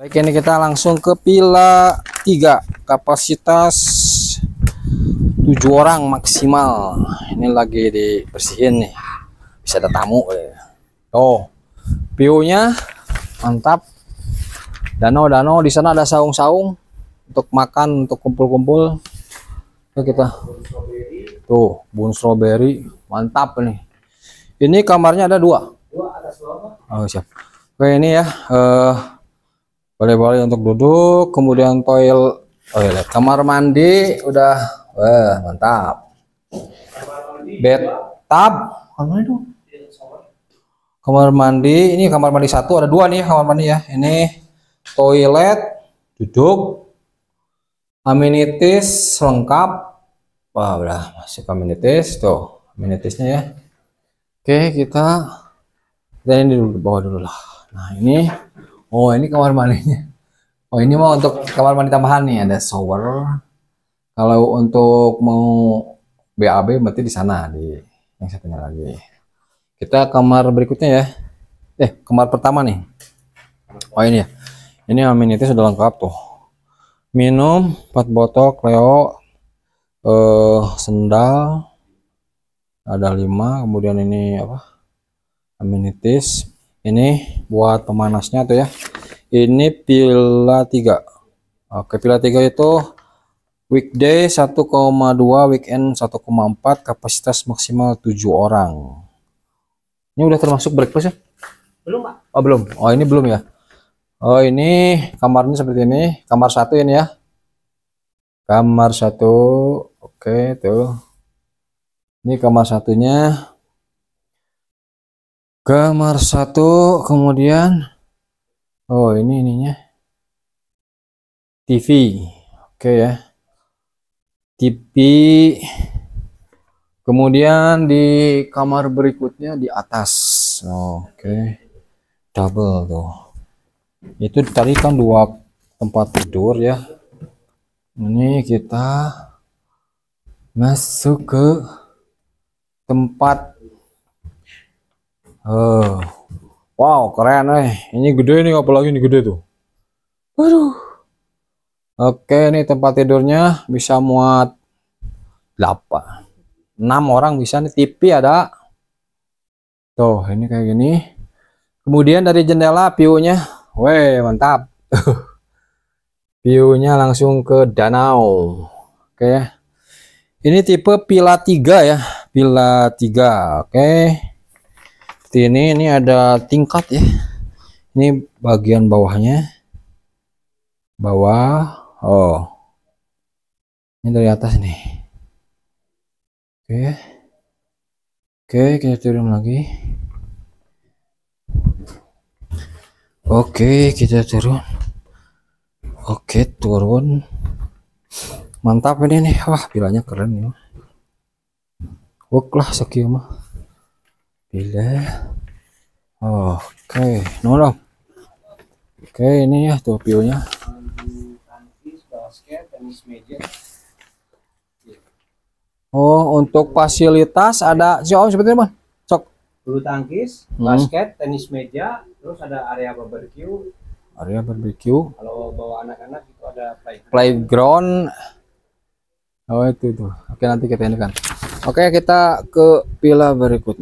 Baik ini kita langsung ke pila 3 kapasitas 7 orang maksimal ini lagi dibersihin nih bisa ada tamu oh view-nya mantap danau-danau di sana ada saung-saung untuk makan untuk kumpul-kumpul ya kita tuh bun strawberry mantap nih ini kamarnya ada dua, oh siap Oke ini ya eh uh, boleh-boleh untuk duduk kemudian toil toilet oh iya, kamar mandi udah wah mantap bed tab kamar mandi ini kamar mandi satu ada dua nih kamar mandi ya ini toilet duduk amenities lengkap wah udah masih amenities tuh amenitiesnya ya oke kita kita ini dulu bawah dulu lah nah ini Oh ini kamar mandinya. Oh ini mau untuk kamar mandi tambahan nih ada shower. Kalau untuk mau BAB berarti di sana di yang satunya lagi. Kita kamar berikutnya ya. Eh kamar pertama nih. Oh ini ya. Ini amenities sudah lengkap tuh. Minum empat botol Cleo eh sendal ada lima. kemudian ini apa amenities ini buat pemanasnya tuh ya ini pila 3 oke pila 3 itu weekday 1,2 weekend 1,4 kapasitas maksimal 7 orang ini udah termasuk breakfast ya belum pak oh belum oh ini belum ya oh ini kamarnya seperti ini kamar satu ini ya kamar satu oke tuh ini kamar satunya kamar satu kemudian Oh, ini ininya. TV. Oke okay, ya. TV. Kemudian di kamar berikutnya di atas. Oke. Okay. Double tuh. Itu tadi kan dua tempat tidur ya. Ini kita masuk ke tempat oh Wow, keren eh. Ini gede nih apalagi ini gede tuh. Waduh. Oke, ini tempat tidurnya bisa muat 8. 6 orang bisa nih TV ada. Tuh, ini kayak gini. Kemudian dari jendela view-nya, weh mantap. view-nya langsung ke danau. Oke Ini tipe pila 3 ya, pila 3. Oke seperti ini ini ada tingkat ya ini bagian bawahnya bawah oh ini dari atas nih oke oke kita turun lagi oke kita turun oke turun mantap ini nih wah bilanya keren ya Wuklah lah sekian mah pilih oke okay. nolong oke ini ya tuh pionya Oh, untuk fasilitas ada siapa? sebetulnya, Bang. Cok. Bulu tangkis, hmm. basket, tenis meja, terus ada area barbecue. Area barbecue. Kalau bawa anak-anak itu ada playground. Playground. Oh, itu tuh. Oke, nanti kita ini kan. Oke, kita ke pila berikutnya.